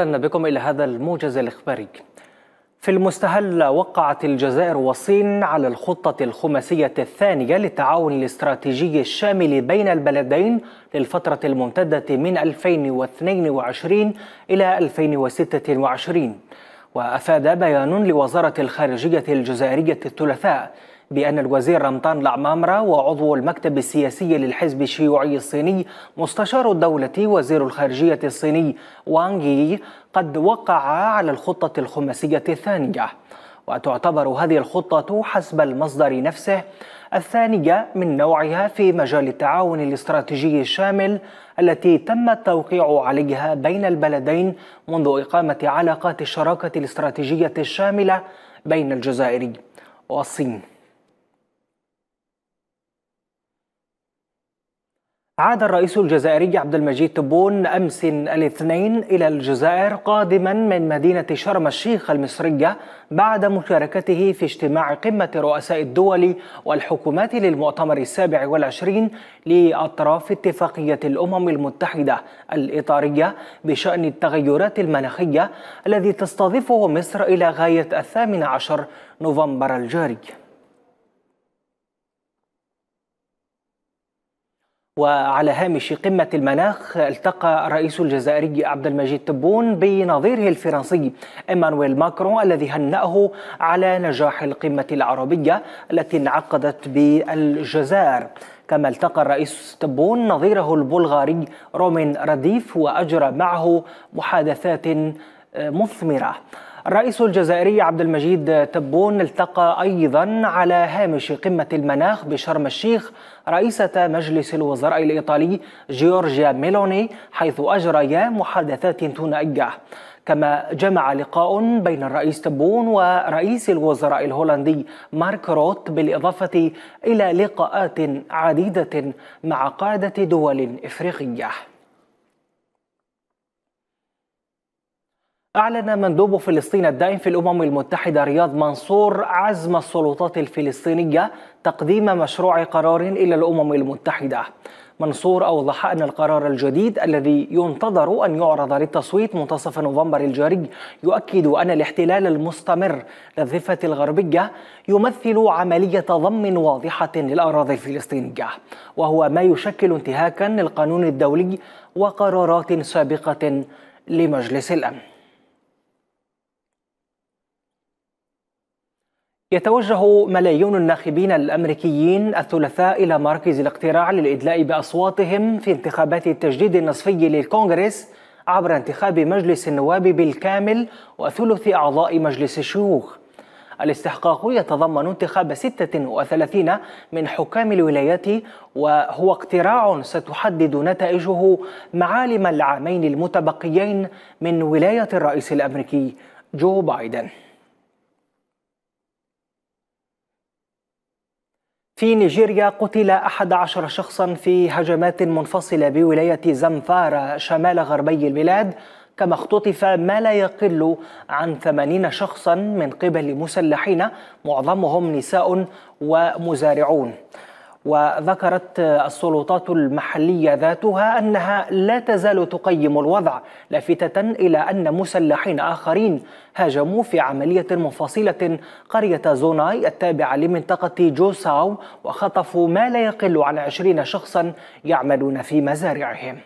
أهلا بكم إلى هذا الموجز الإخباري في المستهل وقعت الجزائر والصين على الخطة الخماسية الثانية للتعاون الاستراتيجي الشامل بين البلدين للفترة الممتدة من 2022 إلى 2026 وأفاد بيان لوزارة الخارجية الجزائرية الثلاثاء بأن الوزير رمضان العمامرة وعضو المكتب السياسي للحزب الشيوعي الصيني مستشار الدولة وزير الخارجية الصيني وانغ يي قد وقعا على الخطة الخماسية الثانية وتعتبر هذه الخطة حسب المصدر نفسه الثانية من نوعها في مجال التعاون الاستراتيجي الشامل التي تم التوقيع عليها بين البلدين منذ إقامة علاقات الشراكة الاستراتيجية الشاملة بين الجزائر والصين عاد الرئيس الجزائري عبد المجيد تبون أمس الاثنين إلى الجزائر قادما من مدينة شرم الشيخ المصرية بعد مشاركته في اجتماع قمة رؤساء الدول والحكومات للمؤتمر السابع والعشرين لأطراف اتفاقية الأمم المتحدة الإطارية بشأن التغيرات المناخية الذي تستضيفه مصر إلى غاية الثامن عشر نوفمبر الجاري وعلى هامش قمة المناخ التقى الرئيس الجزائري عبد المجيد تبون بنظيره الفرنسي إيمانويل ماكرون الذي هنأه على نجاح القمة العربية التي انعقدت بالجزائر كما التقى الرئيس تبون نظيره البلغاري رومين رديف وأجرى معه محادثات مثمرة الرئيس الجزائري عبد المجيد تبون التقى أيضا على هامش قمة المناخ بشرم الشيخ رئيسة مجلس الوزراء الإيطالي جيورجيا ميلوني حيث أجريا محادثات ثنائية كما جمع لقاء بين الرئيس تبون ورئيس الوزراء الهولندي مارك روت بالإضافة إلى لقاءات عديدة مع قادة دول إفريقية أعلن مندوب فلسطين الدائم في الأمم المتحدة رياض منصور عزم السلطات الفلسطينية تقديم مشروع قرار إلى الأمم المتحدة. منصور أوضح أن القرار الجديد الذي ينتظر أن يعرض للتصويت منتصف نوفمبر الجاري يؤكد أن الاحتلال المستمر للضفة الغربية يمثل عملية ضم واضحة للأراضي الفلسطينية وهو ما يشكل انتهاكا للقانون الدولي وقرارات سابقة لمجلس الأمن يتوجه ملايين الناخبين الامريكيين الثلاثاء الى مركز الاقتراع للادلاء باصواتهم في انتخابات التجديد النصفي للكونغرس عبر انتخاب مجلس النواب بالكامل وثلث اعضاء مجلس الشيوخ. الاستحقاق يتضمن انتخاب 36 من حكام الولايات وهو اقتراع ستحدد نتائجه معالم العامين المتبقيين من ولايه الرئيس الامريكي جو بايدن. في نيجيريا قتل أحد عشر شخصا في هجمات منفصلة بولاية زمفارا شمال غربي البلاد كما اختطف ما لا يقل عن ثمانين شخصا من قبل مسلحين معظمهم نساء ومزارعون وذكرت السلطات المحليه ذاتها انها لا تزال تقيم الوضع لافته الى ان مسلحين اخرين هاجموا في عمليه منفصله قريه زوناي التابعه لمنطقه جوساو وخطفوا ما لا يقل عن عشرين شخصا يعملون في مزارعهم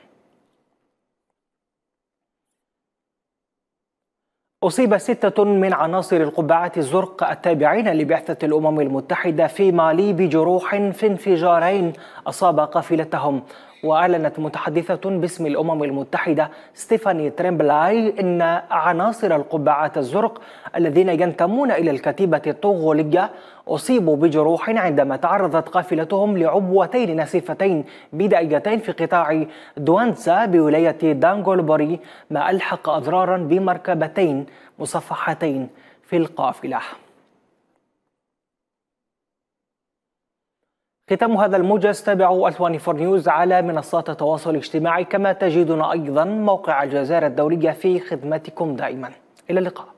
أصيب ستة من عناصر القبعات الزرق التابعين لبعثة الأمم المتحدة في مالي بجروح في انفجارين أصاب قافلتهم وأعلنت متحدثة باسم الأمم المتحدة ستيفاني تريمبلاي أن عناصر القبعات الزرق الذين ينتمون إلى الكتيبة الطوغولية أصيبوا بجروح عندما تعرضت قافلتهم لعبوتين نسيفتين بدائيتين في قطاع دوانتسا بولاية دانغولبوري ما ألحق أضرارا بمركبتين مصفحتين في القافله ختام هذا الموجز تابعوا 24 نيوز على منصات التواصل الاجتماعي كما تجدون أيضا موقع الجزائر الدولية في خدمتكم دائما إلى اللقاء